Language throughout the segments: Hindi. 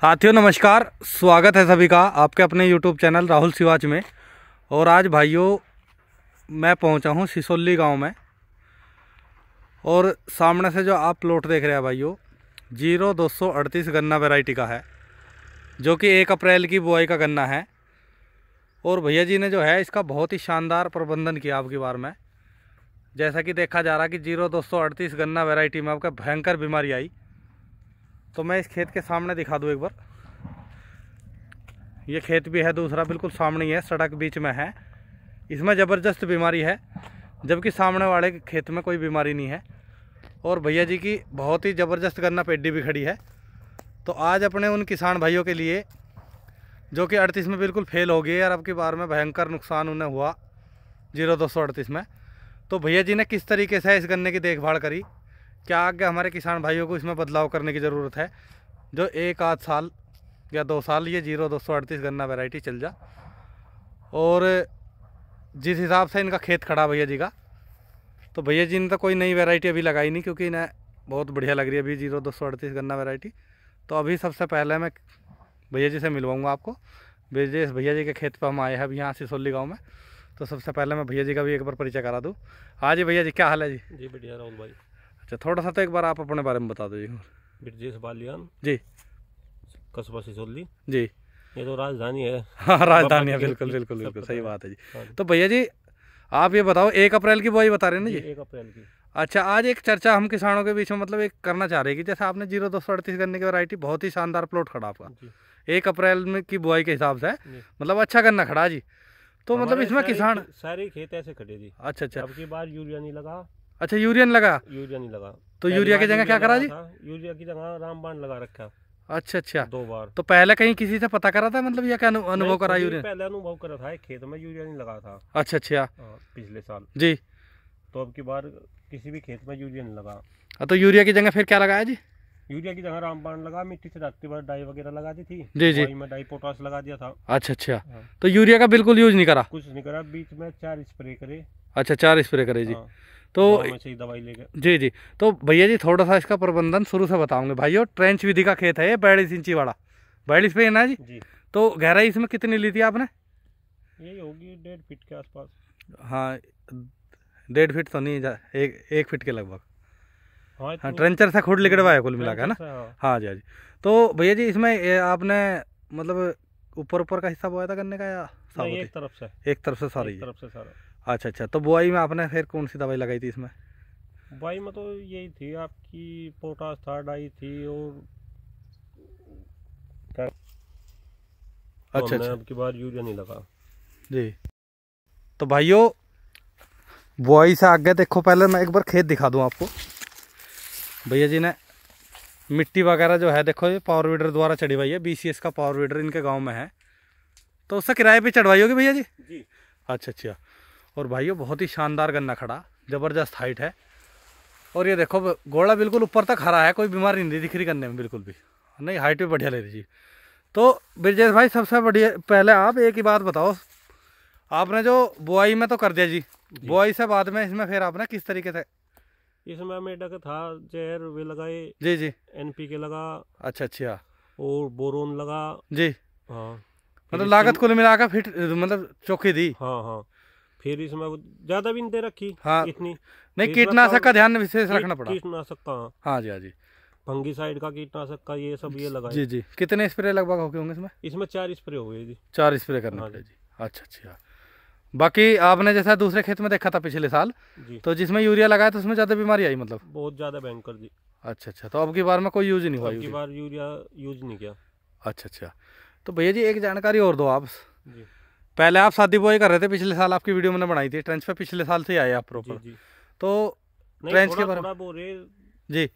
साथियों नमस्कार स्वागत है सभी का आपके अपने यूट्यूब चैनल राहुल सिवाच में और आज भाइयों मैं पहुंचा हूं सिसोली गांव में और सामने से जो आप प्लॉट देख रहे हैं भाइयों जीरो दो सौ अड़तीस गन्ना वेराइटी का है जो कि एक अप्रैल की बुआई का गन्ना है और भैया जी ने जो है इसका बहुत ही शानदार प्रबंधन किया आपकी बार में जैसा कि देखा जा रहा कि जीरो दो सौ अड़तीस गन्ना वेराइटी में आपका भयंकर बीमारी आई तो मैं इस खेत के सामने दिखा दूँ एक बार ये खेत भी है दूसरा बिल्कुल सामने ही है सड़क बीच में है इसमें ज़बरदस्त बीमारी है जबकि सामने वाले के खेत में कोई बीमारी नहीं है और भैया जी की बहुत ही ज़बरदस्त गन्ना पेड्डी भी खड़ी है तो आज अपने उन किसान भाइयों के लिए जो कि अड़तीस में बिल्कुल फेल हो गए और अब की बार में भयंकर नुकसान उन्हें हुआ जीरो दो सौ अड़तीस में तो भैया जी ने किस तरीके से इस गन्ने की देखभाल करी क्या आगे हमारे किसान भाइयों को इसमें बदलाव करने की ज़रूरत है जो एक आध साल या दो साल ये जीरो दो सौ अड़तीस गन्ना वेराइटी चल जा और जिस हिसाब से इनका खेत खड़ा भैया जी का तो भैया जी ने तो कोई नई वेराइटी अभी लगाई नहीं क्योंकि इन्हें बहुत बढ़िया लग रही है अभी जीरो दो सौ अड़तीस गन्ना वेराइटी तो अभी सबसे पहले मैं भैया जी से मिलवाऊंगा आपको ब्रजेश भैया जी के खेत पर हम आए हैं अभी यहाँ सिसोली गाँव में तो सबसे पहले मैं भैया जी का भी एक बार परिचय करा दूँ हाँ जी भैया जी क्या हाल है जी जी बढ़िया राहुल भाई अच्छा थोड़ा सा तो एक बार आप अपने बारे में बता दो जी ब्रजेश बालियान जी कस्बा सिसोली जी ये तो राजधानी है हाँ राजधानी है बिल्कुल बिल्कुल बिल्कुल सही बात है हाँ जी तो भैया जी आप ये बताओ एक अप्रैल की बुआई बता रहे हैं ना जी एक अप्रैल की अच्छा आज एक चर्चा हम किसानों के बीच में मतलब एक करना चाह रहे हैं कि जैसे आपने जीरो दो सौ अड़तीस गन्ने की वैरायटी बहुत ही शानदार प्लॉट खड़ा आपका एक अप्रैल में की बुआई के हिसाब से मतलब अच्छा गन्ना खड़ा जी तो मतलब इसमें किसान सारे खेत ऐसे खड़े जी अच्छा अच्छा अब की बार यूरिया नहीं लगा अच्छा यूरियन लगा यूरिया नहीं लगा तो यूरिया की जगह क्या करा जी यूरिया की जगह रामबाण लगा रखा अच्छा अच्छा दो बार तो पहले कहीं किसी से पता करा था मतलब या क्या अनुभव करा यूरिया पहले अनुभव करा था खेत में यूरिया नहीं लगा था अच्छा अच्छा हाँ, पिछले साल जी तो अब की बार किसी भी खेत में यूरिया नहीं लगा हाँ, तो यूरिया की जगह फिर क्या लगाया जी यूरिया की जगह रामबाण लगा मिट्टी से रास्ते बाद डाई वगैरह लगा दी थी जी जी मैं डाई पोटास लगा दिया था अच्छा अच्छा हाँ। तो यूरिया का बिल्कुल यूज नहीं करा कुछ नहीं करा बीच में चार स्प्रे करे अच्छा चार स्प्रे करे जी तो दवाई लेकर जी जी तो भैया जी थोड़ा सा इसका प्रबंधन शुरू से बताऊंगे भाइयों ट्रेंच विधि का खेत है ये बयालीस इंची वाला बयालीस पे है ना जी, जी। तो गहराई इसमें कितनी ली थी आपने यही होगी डेढ़ फीट के आसपास हाँ डेढ़ फीट तो नहीं एक एक फीट के लगभग हाँ, ट्रेंचर हाँ, तो से खुद लिखवाया कुल मिला के ना हाँ।, हाँ जी हाँ जी तो भैया जी इसमें आपने मतलब ऊपर ऊपर का हिस्सा बोया था करने का या एक तरफ से एक तरफ से सारी तरफ से सारा अच्छा अच्छा तो बुआई में आपने फिर कौन सी दवाई लगाई थी इसमें बुआई में तो यही थी आपकी पोटास थर्ड आई थी और अच्छा तो अच्छा बार यूरिया नहीं लगा जी तो भाइयों बुआई से आगे देखो पहले मैं एक बार खेत दिखा दूँ आपको भैया जी ने मिट्टी वगैरह जो है देखो ये पावर वीडर द्वारा चढ़ी हुई है बीसीएस का पावर वीडर इनके गांव में है तो उससे किराए पे चढ़वाई होगी भैया जी जी अच्छा अच्छा और भाइयों बहुत ही शानदार गन्ना खड़ा ज़बरदस्त हाइट है और ये देखो गोड़ा बिल्कुल ऊपर तक हरा है कोई बीमारी नहीं दिख रही गन्ने में बिल्कुल भी नहीं हाइट भी बढ़िया ले रही तो ब्रजेश भाई सबसे बढ़िया पहले आप एक ही बात बताओ आपने जो बुआई में तो कर दिया जी, बुआई से बाद में इसमें फिर आपने किस तरीके से इसमें हमें डक था जहर वे लगाए जी जी एनपीके लगा अच्छा अच्छा और बोरोन लगा जी हाँ मतलब लागत कुल मिलाकर फिट मतलब चौकी दी हाँ हाँ फिर इसमें ज्यादा भी नहीं दे रखी हाँ इतनी नहीं कीटनाशक का ध्यान विशेष रखना पड़ा कीटनाशक का हाँ जी हाँ जी फंगी साइड का कीटनाशक का ये सब ये लगा जी जी कितने स्प्रे लगभग हो गए होंगे इसमें इसमें चार स्प्रे हो गए जी चार स्प्रे करना पड़े हाँ जी अच्छा अच्छा हाँ। बाकी आपने जैसा दूसरे खेत में देखा था पिछले साल तो जिसमें यूरिया लगाया तो उसमें ज्यादा बीमारी आई मतलब बहुत ज्यादा भयंकर जी अच्छा अच्छा तो अब की बार में कोई यूज नहीं हुआ बार यूरिया यूज नहीं किया अच्छा अच्छा तो भैया जी एक जानकारी और दो आप जी पहले आप शादी बुआई कर रहे थे पिछले साल आपकी वीडियो मैंने बनाई थी ट्रेंच पे पिछले साल से आए आप प्रॉपर तो ट्रेंच के बारे में जी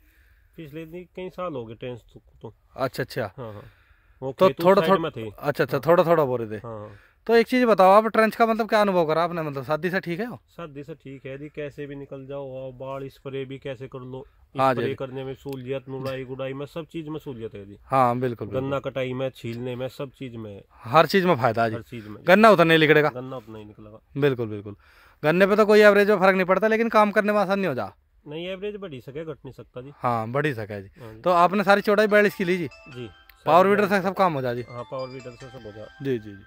पिछले कई साल हो गए ट्रेंच तो-, तो अच्छा अच्छा हाँ, हाँ। तो, तो अच्छा, अच्छा, हाँ। थोड़ा थोड़ा अच्छा अच्छा थोड़ा थोड़ा बोल रहे थे हाँ, हाँ। तो एक चीज़ बताओ आप ट्रेंच का मतलब क्या अनुभव करा आपने मतलब शादी से ठीक है वो शादी से ठीक है जी कैसे भी निकल जाओ और बाढ़ स्प्रे भी कैसे कर लो स्प्रे हाँ करने में सहूलियत मुड़ाई गुड़ाई में सब चीज में सहूलियत है जी हाँ बिल्कुल गन्ना कटाई में छीलने में सब चीज में हर चीज में फायदा हर चीज में गन्ना उतना नहीं निकलेगा गन्ना उतना ही निकलेगा बिल्कुल बिल्कुल गन्ने पे तो कोई एवरेज में फर्क नहीं पड़ता लेकिन काम करने में आसान नहीं हो जा नहीं एवरेज बढ़ी सके घट नहीं सकता जी हाँ बढ़ी सके हाँ जी तो आपने सारी चौड़ाई बैलिस की लीजिए जी पावर वीडर से सब काम हो जाए जी हाँ पावर वीडर से सब हो जाए जी जी जी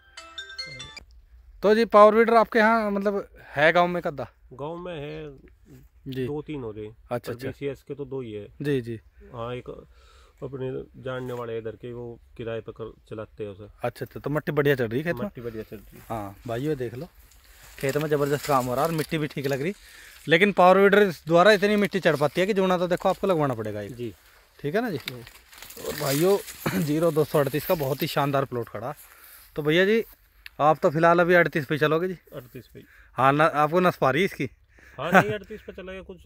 तो जी पावर वीडर आपके यहाँ मतलब है गांव में कदा गांव में है जी दो तीन हो रहे अच्छा अच्छा बीसीएस के तो दो ही है जी जी हाँ एक अपने जानने वाले इधर के वो किराए पर कर चलाते हैं उसे अच्छा अच्छा तो मट्टी बढ़िया चल रही है मट्टी बढ़िया चल रही है हाँ भाई देख लो खेत में ज़बरदस्त काम हो रहा है और मिट्टी भी ठीक लग रही लेकिन पावर वीडर द्वारा इतनी मिट्टी चढ़ पाती है कि जोना तो देखो आपको लगवाना पड़ेगा ये जी ठीक है ना जी और भाइयों जीरो दो सौ अड़तीस का बहुत ही शानदार प्लॉट खड़ा तो भैया जी आप तो फिलहाल अभी अड़तीस पे चलोगे जी अड़तीस पे हाँ ना आपको नस पा रही इसकी हाँ नहीं अड़तीस पे चला गया कुछ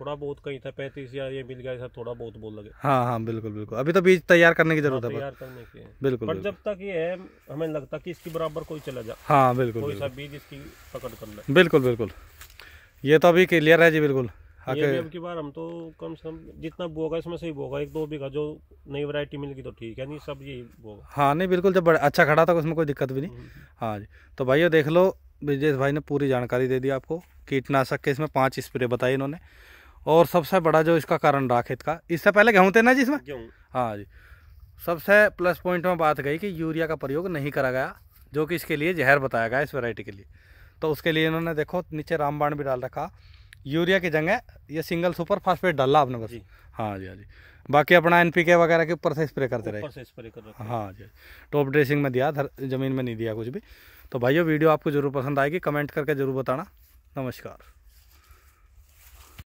थोड़ा बहुत कहीं था पैंतीस या ये मिल गया थोड़ा बहुत बोल लगे हाँ हाँ बिल्कुल बिल्कुल अभी तो बीज तैयार करने की जरूरत है हाँ, तैयार करने की बिल्कुल पर जब तक ये है हमें लगता कि इसकी बराबर कोई चला जा हाँ बिल्कुल कोई सा बीज इसकी पकड़ कर ले बिल्कुल बिल्कुल ये तो अभी क्लियर है जी बिल्कुल ये अब की बार हम तो कम से कम जितना बोगा इसमें सही बोगा एक दो बीघा जो नई वैरायटी मिल गई तो ठीक है नहीं सब यही बोगा हाँ नहीं बिल्कुल जब अच्छा खड़ा था उसमें कोई दिक्कत भी नहीं हम्म। हाँ जी तो भाई देख लो ब्रिजेश भाई ने पूरी जानकारी दे दी आपको कीटनाशक के इसमें पाँच स्प्रे बताई इन्होंने और सबसे बड़ा जो इसका कारण रहा खेत का इससे पहले गेहूँ थे ना जी इसमें गेहूँ हाँ जी सबसे प्लस पॉइंट में बात गई कि यूरिया का प्रयोग नहीं करा गया जो कि इसके लिए जहर बताया गया इस वैरायटी के लिए तो उसके लिए इन्होंने देखो नीचे रामबाण भी डाल रखा यूरिया की जगह ये सिंगल सुपर फास्फेट ला आपने बस जी। हाँ जी हाँ जी बाकी अपना एन वगैरह के ऊपर से स्प्रे करते रहे स्प्रे कर हाँ जी टॉप हाँ ड्रेसिंग में दिया ज़मीन में नहीं दिया कुछ भी तो भाइयों वीडियो आपको जरूर पसंद आएगी कमेंट करके जरूर बताना नमस्कार